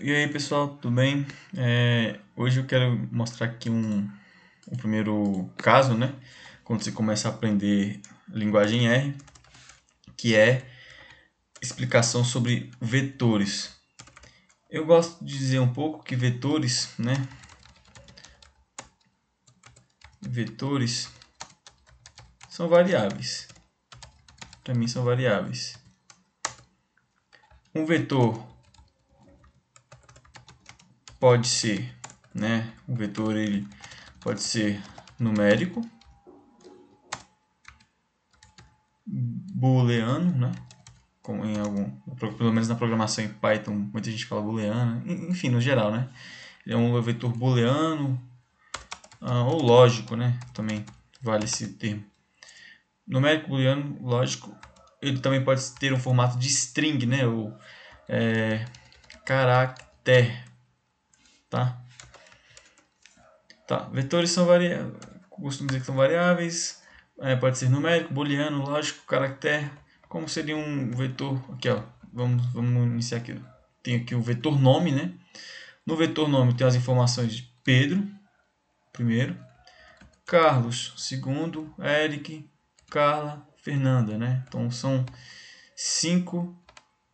E aí pessoal, tudo bem? É, hoje eu quero mostrar aqui um, um primeiro caso, né? Quando você começa a aprender linguagem R, que é explicação sobre vetores. Eu gosto de dizer um pouco que vetores, né? Vetores são variáveis. Para mim são variáveis. Um vetor pode ser, né, o vetor ele pode ser numérico, booleano, né, como em algum, pelo menos na programação em Python, muita gente fala booleano, enfim, no geral, né, ele é um vetor booleano ah, ou lógico, né, também vale esse termo. Numérico, booleano, lógico, ele também pode ter um formato de string, né, ou é, tá? Tá, vetores são variáveis, costumo dizer que são variáveis, é, pode ser numérico, booleano, lógico, caractere, como seria um vetor, aqui ó, vamos, vamos iniciar aqui, tem aqui o vetor nome, né? No vetor nome tem as informações de Pedro, primeiro, Carlos, segundo, Eric, Carla, Fernanda, né? Então são cinco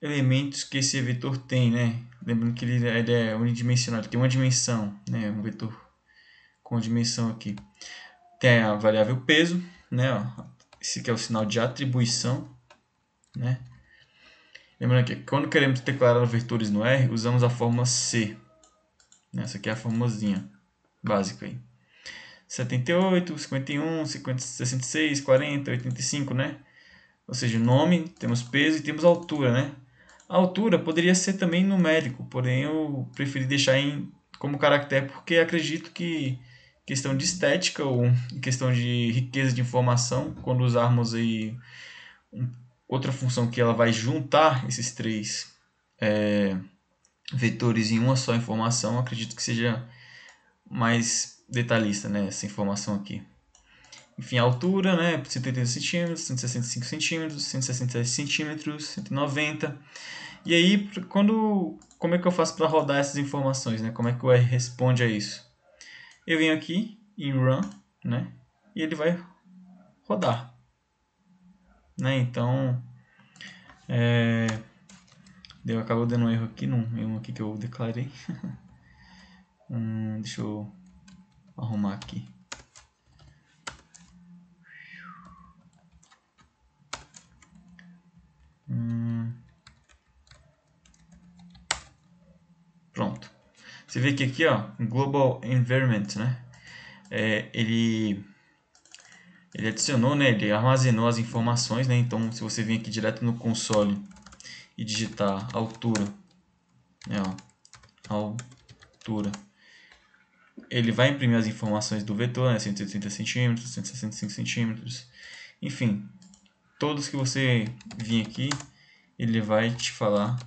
elementos que esse vetor tem, né? Lembrando que ele, ele é unidimensional, ele tem uma dimensão, né? Um vetor com dimensão aqui. Tem a variável peso, né? Ó, esse aqui é o sinal de atribuição, né? Lembrando que quando queremos declarar vetores no R, usamos a fórmula C. Né, essa aqui é a formulazinha básica aí. 78, 51, 50, 66, 40, 85, né? Ou seja, nome, temos peso e temos altura, né? A altura poderia ser também numérico, porém eu preferi deixar em, como caractere porque acredito que questão de estética ou questão de riqueza de informação, quando usarmos aí outra função que ela vai juntar esses três é, vetores em uma só informação, acredito que seja mais detalhista né, essa informação aqui enfim, altura, né? 180 centímetros, 165 centímetros, 166 centímetros, 190. E aí, quando, como é que eu faço para rodar essas informações, né? Como é que o R responde a isso? Eu venho aqui em Run, né? E ele vai rodar, né? Então, é... Deu, acabou dando um erro aqui, num erro aqui que eu declarei. hum, deixa eu arrumar aqui. Você vê que aqui, ó, Global Environment, né? É, ele, ele adicionou, né? Ele armazenou as informações, né? Então, se você vir aqui direto no console e digitar altura, né? Ó, altura, ele vai imprimir as informações do vetor, né? 180 centímetros, 165 centímetros, enfim, todos que você vir aqui, ele vai te falar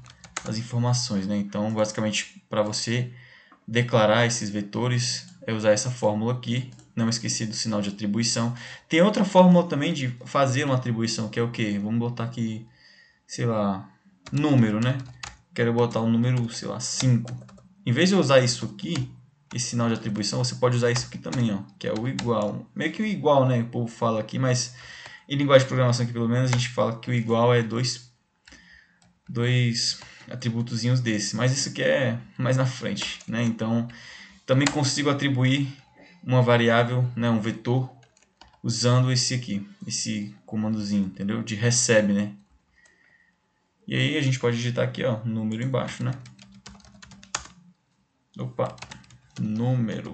as informações, né? Então, basicamente, para você declarar esses vetores é usar essa fórmula aqui. Não esqueci do sinal de atribuição. Tem outra fórmula também de fazer uma atribuição, que é o quê? Vamos botar aqui, sei lá, número, né? Quero botar um número, sei lá, 5. Em vez de usar isso aqui, esse sinal de atribuição, você pode usar isso aqui também, ó, que é o igual. Meio que o igual, né? O povo fala aqui, mas em linguagem de programação aqui, pelo menos, a gente fala que o igual é 2 dois atributozinhos desses, mas isso aqui é mais na frente, né? Então, também consigo atribuir uma variável, né, um vetor usando esse aqui, esse comandozinho, entendeu? De recebe, né? E aí a gente pode digitar aqui, ó, número embaixo, né? Opa, número.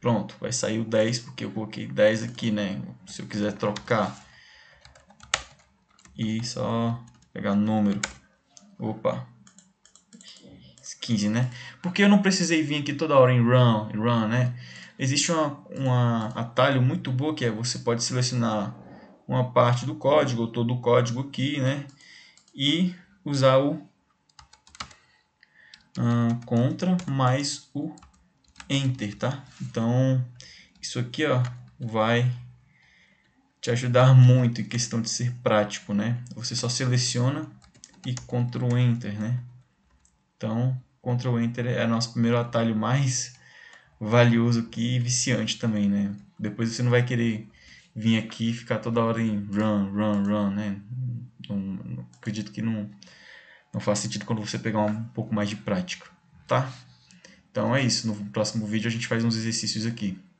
Pronto, vai sair o 10, porque eu coloquei 10 aqui, né? Se eu quiser trocar e só pegar número. Opa. 15, né? Porque eu não precisei vir aqui toda hora em run, run, né? Existe uma, uma atalho muito bom que é você pode selecionar uma parte do código ou todo o código aqui, né? E usar o uh, contra mais o enter, tá? Então, isso aqui, ó, vai te ajudar muito em questão de ser prático, né? Você só seleciona e Ctrl Enter, né? Então, Ctrl Enter é nosso primeiro atalho mais valioso que viciante também, né? Depois você não vai querer vir aqui e ficar toda hora em run, run, run, né? Não, não, acredito que não, não faz sentido quando você pegar um pouco mais de prática, tá? Então é isso, no próximo vídeo a gente faz uns exercícios aqui.